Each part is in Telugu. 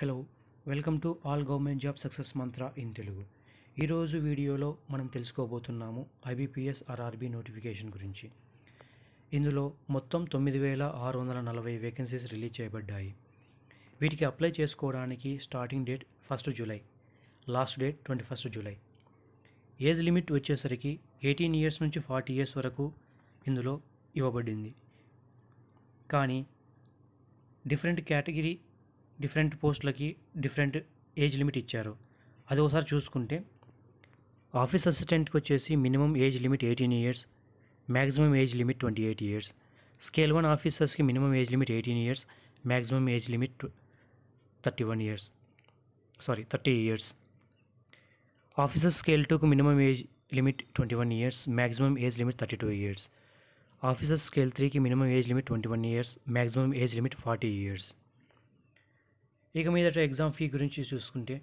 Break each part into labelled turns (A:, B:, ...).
A: hello welcome to all government job success mantra in Telugu ఈరోజు వీడియోలో మనం తెలుసుకోబోతున్నాము ఐబీపీఎస్ ఆర్ఆర్బీ నోటిఫికేషన్ గురించి ఇందులో మొత్తం తొమ్మిది వేల ఆరు వందల నలభై వేకెన్సీస్ రిలీజ్ చేయబడ్డాయి వీటికి అప్లై చేసుకోవడానికి starting date first July last date twenty first July age limit వచ్చేసరికి ఎయిటీన్ ఇయర్స్ నుంచి ఫార్టీ ఇయర్స్ వరకు ఇందులో ఇవ్వబడింది కానీ డిఫరెంట్ కేటగిరీ డిఫరెంట్ పోస్టులకి డిఫరెంట్ ఏజ్ లిమిట్ ఇచ్చారు అది ఒకసారి చూసుకుంటే ఆఫీసర్ అసిస్టెంట్ కి వచ్చేసి minimum age limit 18 years maximum age limit 28 years scale 1 officers కి minimum age limit 18 years maximum age limit 31 years sorry 30 years officer scale 2 కి minimum age limit 21 years maximum age limit 32 years officer scale 3 కి minimum age limit 21 years maximum age limit 40 years ఇక మీదట ఎగ్జామ్ ఫీ గురించి చూసుకుంటే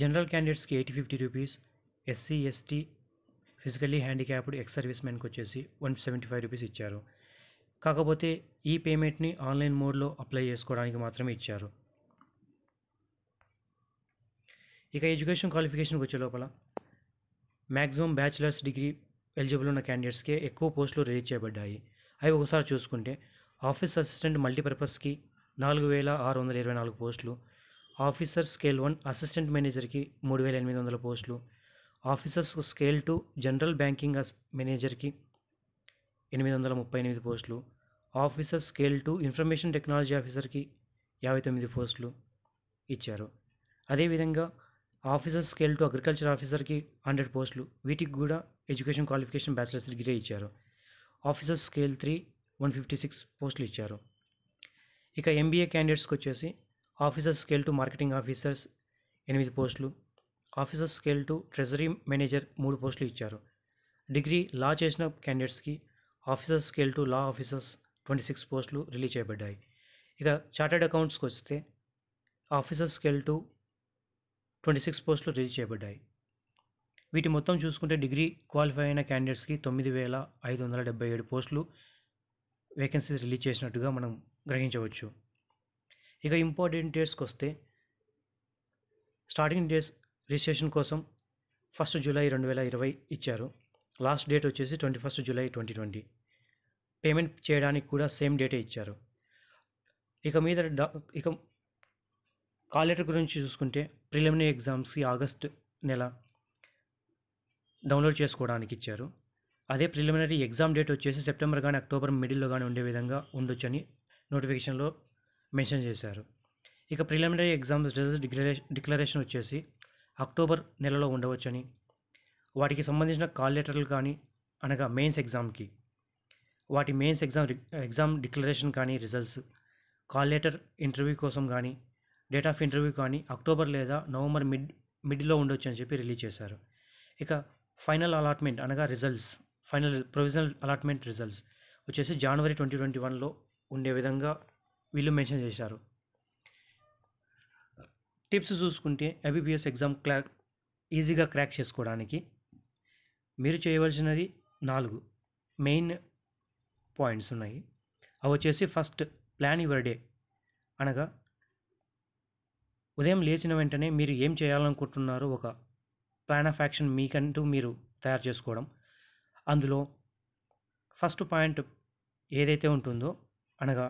A: జనరల్ క్యాండిడేట్స్కి eighty fifty rupees SC ST physically handicapped ex service మ్యాన్కి వచ్చేసి వన్ సెవెంటీ ఫైవ్ రూపీస్ ఇచ్చారు కాకపోతే ఈ పేమెంట్ని ఆన్లైన్ మోడ్లో అప్లై చేసుకోవడానికి మాత్రమే ఇచ్చారు ఇక ఎడ్యుకేషన్ క్వాలిఫికేషన్కి వచ్చే లోపల మ్యాక్సిమం బ్యాచిలర్స్ డిగ్రీ ఎలిజిబుల్ ఉన్న క్యాండిడేట్స్కే ఎక్కువ పోస్టులు రిలీజ్ చేయబడ్డాయి అవి ఒకసారి చూసుకుంటే ఆఫీస్ అసిస్టెంట్ మల్టీపర్పస్కి నాలుగు వేల ఆరు వందల ఇరవై నాలుగు పోస్టులు ఆఫీసర్ స్కేల్ వన్ అసిస్టెంట్ మేనేజర్కి మూడు వేల ఎనిమిది వందల పోస్టులు officers scale two general banking మేనేజర్కి ఎనిమిది వందల ముప్పై ఎనిమిది పోస్టులు officer scale two information technology ఆఫీసర్కి యాభై తొమ్మిది పోస్టులు ఇచ్చారు అదేవిధంగా ఆఫీసర్ స్కేల్ టు అగ్రికల్చర్ ఆఫీసర్కి హండ్రెడ్ పోస్టులు వీటికి కూడా ఎడ్యుకేషన్ క్వాలిఫికేషన్ బ్యాచిలర్స్ డిగ్రీ ఇచ్చారు officer scale three one fifty six పోస్టులు ఇచ్చారు ఇక ఎంబీఏ క్యాండిడేట్స్కి వచ్చేసి officer scale two marketing officers ఎనిమిది పోస్టులు officer scale two treasury manager మూడు పోస్టులు ఇచ్చారు డిగ్రీ లా చేసిన క్యాండిడేట్స్కి officer scale two law officers twenty six పోస్టులు రిలీజ్ చేయబడ్డాయి ఇక చార్టెడ్ అకౌంట్స్కి వస్తే officer scale two twenty six పోస్టులు రిలీజ్ చేయబడ్డాయి వీటి మొత్తం చూసుకుంటే డిగ్రీ క్వాలిఫై అయిన క్యాండిడేట్స్కి తొమ్మిది వేల ఐదు వందల డెబ్బై ఏడు పోస్టులు వేకెన్సీస్ రిలీజ్ చేసినట్టుగా మనం గ్రహించవచ్చు ఇక ఇంపార్టెంట్ డేట్స్కి వస్తే స్టార్టింగ్ డేస్ రిజిస్ట్రేషన్ కోసం ఫస్ట్ జూలై రెండు వేల ఇరవై ఇచ్చారు లాస్ట్ డేట్ వచ్చేసి twenty first July twenty twenty payment చేయడానికి కూడా సేమ్ డేటే ఇచ్చారు ఇక మీద డా ఇక కాల్ లెటర్ గురించి చూసుకుంటే ప్రిలిమినరీ ఎగ్జామ్స్కి ఆగస్ట్ నెల డౌన్లోడ్ చేసుకోవడానికి ఇచ్చారు అదే ప్రిలిమినరీ ఎగ్జామ్ డేట్ వచ్చేసి సెప్టెంబర్ కానీ అక్టోబర్ మిడిల్లో కానీ ఉండే విధంగా ఉండొచ్చని నోటిఫికేషన్లో మెన్షన్ చేశారు ఇక ప్రిలిమినరీ ఎగ్జామ్స్ రిజల్ట్ డిక్లరేషన్ వచ్చేసి అక్టోబర్ నెలలో ఉండవచ్చని వాటికి సంబంధించిన కాల్ లెటర్లు కానీ అనగా మెయిన్స్ ఎగ్జామ్కి వాటి మెయిన్స్ ఎగ్జామ్ ఎగ్జామ్ డిక్లరేషన్ కానీ రిజల్ట్స్ కాల్ లెటర్ ఇంటర్వ్యూ కోసం కానీ డేట్ ఆఫ్ ఇంటర్వ్యూ కానీ అక్టోబర్ లేదా నవంబర్ మిడ్ మిడ్లో ఉండొచ్చు అని చెప్పి రిలీజ్ చేశారు ఇక ఫైనల్ అలాట్మెంట్ అనగా results final provisional allotment results వచ్చేసి జనవరి ట్వంటీ ట్వంటీ వన్లో ఉండే విధంగా వీళ్ళు మెన్షన్ చేశారు టిప్స్ చూసుకుంటే ఐబీపీఎస్ ఎగ్జామ్ క్లాక్ ఈజీగా క్రాక్ చేసుకోవడానికి మీరు చేయవలసినది నాలుగు మెయిన్ పాయింట్స్ ఉన్నాయి అవి వచ్చేసి ఫస్ట్ ప్లాన్ యువర్ డే అనగా ఉదయం లేచిన వెంటనే మీరు ఏం చేయాలనుకుంటున్నారో ఒక ప్లాన్ ఆఫ్ యాక్షన్ మీకంటూ మీరు తయారు చేసుకోవడం అందులో ఫస్ట్ పాయింట్ ఏదైతే ఉంటుందో అనగా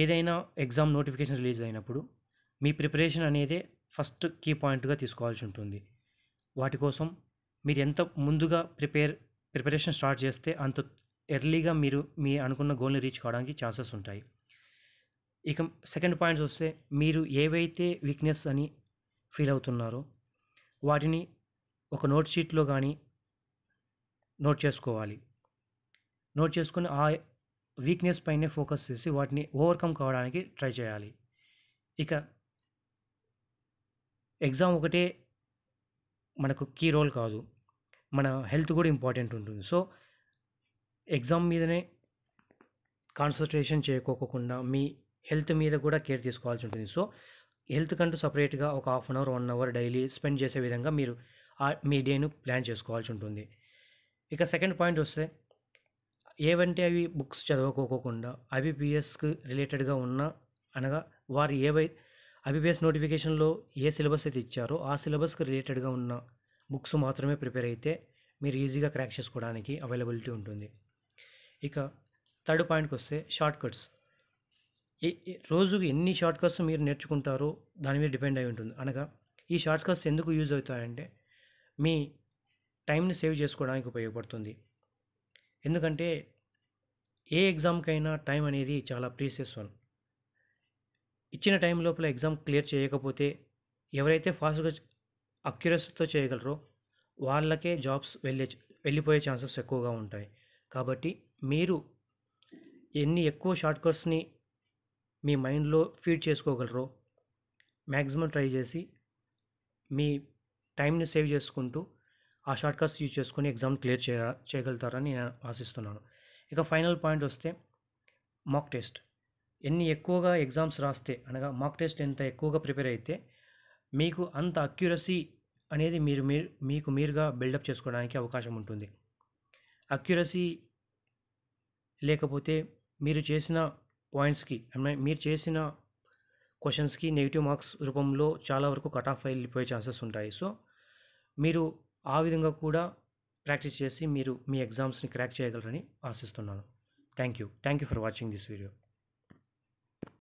A: ఏదైనా ఎగ్జామ్ నోటిఫికేషన్ రిలీజ్ అయినప్పుడు మీ ప్రిపరేషన్ అనేది ఫస్ట్ కీ పాయింట్గా తీసుకోవాల్సి ఉంటుంది వాటి కోసం మీరు ఎంత ముందుగా ప్రిపేర్ ప్రిపరేషన్ స్టార్ట్ చేస్తే అంత ఎర్లీగా మీరు మీ అనుకున్న గోల్ని రీచ్ కావడానికి ఛాన్సెస్ ఉంటాయి ఇక సెకండ్ పాయింట్స్ వస్తే మీరు ఏవైతే వీక్నెస్ అని ఫీల్ అవుతున్నారో వాటిని ఒక నోట్ షీట్లో కానీ నోట్ చేసుకోవాలి నోట్ చేసుకుని ఆ వీక్నెస్ పైనే ఫోకస్ చేసి వాటిని ఓవర్కమ్ కావడానికి ట్రై చేయాలి ఇక ఎగ్జామ్ ఒకటే మనకు కీ రోల్ కాదు మన హెల్త్ కూడా ఇంపార్టెంట్ ఉంటుంది సో ఎగ్జామ్ మీదనే కాన్సన్ట్రేషన్ చేయకోకుండా మీ హెల్త్ మీద కూడా కేర్ తీసుకోవాల్సి ఉంటుంది సో హెల్త్ కంటూ సపరేట్గా ఒక half an hour one hour daily spend చేసే విధంగా మీరు మీ డేను ప్లాన్ చేసుకోవాల్సి ఉంటుంది ఇక సెకండ్ పాయింట్ వస్తే ఏవంటే అవి బుక్స్ చదవకోకోకుండా ఐబీపీఎస్కి రిలేటెడ్గా ఉన్న అనగా వారు ఏవై ఐబీపీఎస్ నోటిఫికేషన్లో ఏ సిలబస్ అయితే ఇచ్చారో ఆ సిలబస్కి రిలేటెడ్గా ఉన్న బుక్స్ మాత్రమే ప్రిపేర్ అయితే మీరు ఈజీగా క్రాక్ చేసుకోవడానికి అవైలబిలిటీ ఉంటుంది ఇక థర్డ్ పాయింట్కి వస్తే షార్ట్ కట్స్ రోజుకి ఎన్ని షార్ట్ కట్స్ మీరు నేర్చుకుంటారో దాని మీద డిపెండ్ అయి ఉంటుంది అనగా ఈ షార్ట్ కట్స్ ఎందుకు యూజ్ అవుతాయంటే మీ టైంని సేవ్ చేసుకోవడానికి ఉపయోగపడుతుంది ఎందుకంటే ఏ ఎగ్జామ్కైనా టైం అనేది చాలా ప్రీసియస్ వన్ ఇచ్చిన టైం లోపల ఎగ్జామ్ క్లియర్ చేయకపోతే ఎవరైతే ఫాస్ట్గా అక్యురసీతో చేయగలరో వాళ్ళకే జాబ్స్ వెళ్ళే వెళ్ళిపోయే ఛాన్సెస్ ఎక్కువగా ఉంటాయి కాబట్టి మీరు ఎన్ని ఎక్కువ షార్ట్ కట్స్ని మీ మైండ్లో ఫీడ్ చేసుకోగలరో మ్యాక్సిమం ట్రై చేసి మీ టైంని సేవ్ చేసుకుంటూ ఆ షార్ట్కట్స్ యూజ్ చేసుకొని ఎగ్జామ్ క్లియర్ చేయ చేయగలుగుతారని నేను ఆశిస్తున్నాను ఇక ఫైనల్ పాయింట్ వస్తే మాక్ టెస్ట్ ఎన్ని ఎక్కువగా ఎగ్జామ్స్ రాస్తే అనగా మాక్ టెస్ట్ ఎంత ఎక్కువగా ప్రిపేర్ అయితే మీకు అంత అక్యురసీ అనేది మీరు మీరు మీకు మీరుగా బిల్డప్ చేసుకోవడానికి అవకాశం ఉంటుంది అక్యురసీ లేకపోతే మీరు చేసిన పాయింట్స్కి మీరు చేసిన క్వశ్చన్స్కి నెగిటివ్ మార్క్స్ రూపంలో చాలా వరకు కట్ ఆఫ్ వెళ్ళిపోయే ఛాన్సెస్ ఉంటాయి సో మీరు ఆ విధంగా కూడా ప్రాక్టీస్ చేసి మీరు మీ ఎగ్జామ్స్ని క్రాక్ చేయగలరని ఆశిస్తున్నాను thank you thank you for watching this video